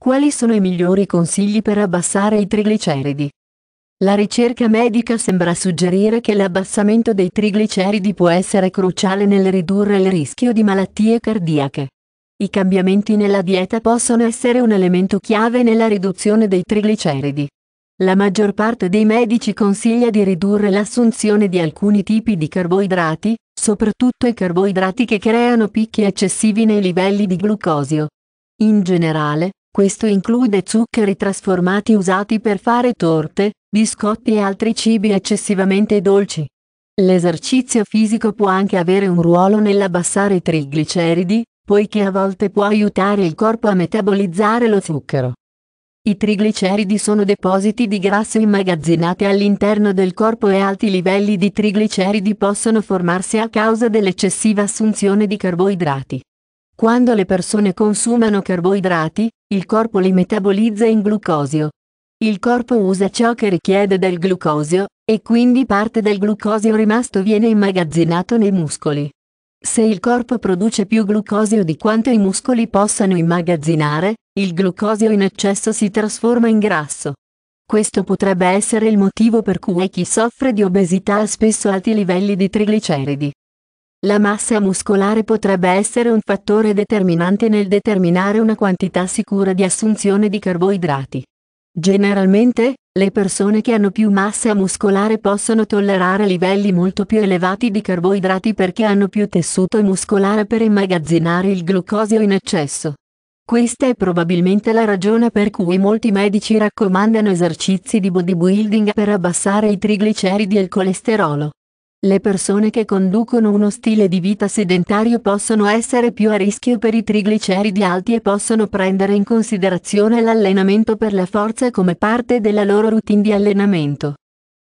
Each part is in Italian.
Quali sono i migliori consigli per abbassare i trigliceridi? La ricerca medica sembra suggerire che l'abbassamento dei trigliceridi può essere cruciale nel ridurre il rischio di malattie cardiache. I cambiamenti nella dieta possono essere un elemento chiave nella riduzione dei trigliceridi. La maggior parte dei medici consiglia di ridurre l'assunzione di alcuni tipi di carboidrati, soprattutto i carboidrati che creano picchi eccessivi nei livelli di glucosio. In generale, questo include zuccheri trasformati usati per fare torte, biscotti e altri cibi eccessivamente dolci. L'esercizio fisico può anche avere un ruolo nell'abbassare i trigliceridi, poiché a volte può aiutare il corpo a metabolizzare lo zucchero. I trigliceridi sono depositi di grasso immagazzinati all'interno del corpo e alti livelli di trigliceridi possono formarsi a causa dell'eccessiva assunzione di carboidrati. Quando le persone consumano carboidrati, il corpo li metabolizza in glucosio. Il corpo usa ciò che richiede del glucosio, e quindi parte del glucosio rimasto viene immagazzinato nei muscoli. Se il corpo produce più glucosio di quanto i muscoli possano immagazzinare, il glucosio in eccesso si trasforma in grasso. Questo potrebbe essere il motivo per cui chi soffre di obesità ha spesso alti livelli di trigliceridi. La massa muscolare potrebbe essere un fattore determinante nel determinare una quantità sicura di assunzione di carboidrati. Generalmente, le persone che hanno più massa muscolare possono tollerare livelli molto più elevati di carboidrati perché hanno più tessuto muscolare per immagazzinare il glucosio in eccesso. Questa è probabilmente la ragione per cui molti medici raccomandano esercizi di bodybuilding per abbassare i trigliceridi e il colesterolo. Le persone che conducono uno stile di vita sedentario possono essere più a rischio per i trigliceridi alti e possono prendere in considerazione l'allenamento per la forza come parte della loro routine di allenamento.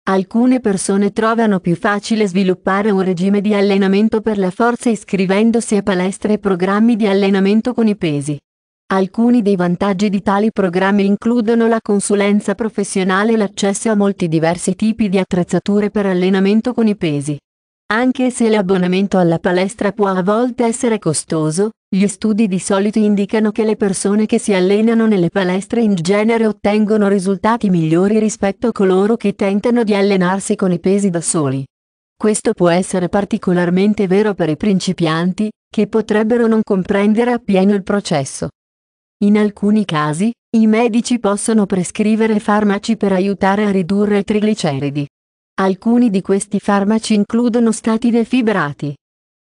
Alcune persone trovano più facile sviluppare un regime di allenamento per la forza iscrivendosi a palestre e programmi di allenamento con i pesi. Alcuni dei vantaggi di tali programmi includono la consulenza professionale e l'accesso a molti diversi tipi di attrezzature per allenamento con i pesi. Anche se l'abbonamento alla palestra può a volte essere costoso, gli studi di solito indicano che le persone che si allenano nelle palestre in genere ottengono risultati migliori rispetto a coloro che tentano di allenarsi con i pesi da soli. Questo può essere particolarmente vero per i principianti, che potrebbero non comprendere appieno il processo. In alcuni casi, i medici possono prescrivere farmaci per aiutare a ridurre i trigliceridi. Alcuni di questi farmaci includono statine fibrati.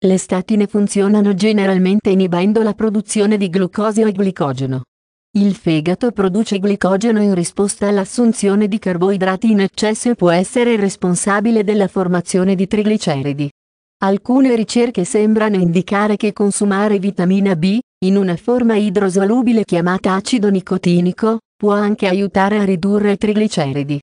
Le statine funzionano generalmente inibendo la produzione di glucosio e glicogeno. Il fegato produce glicogeno in risposta all'assunzione di carboidrati in eccesso e può essere responsabile della formazione di trigliceridi. Alcune ricerche sembrano indicare che consumare vitamina B, in una forma idrosolubile chiamata acido nicotinico, può anche aiutare a ridurre i trigliceridi,